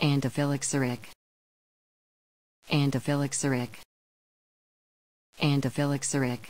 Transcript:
and Anaphylaxeric. Anaphylaxeric.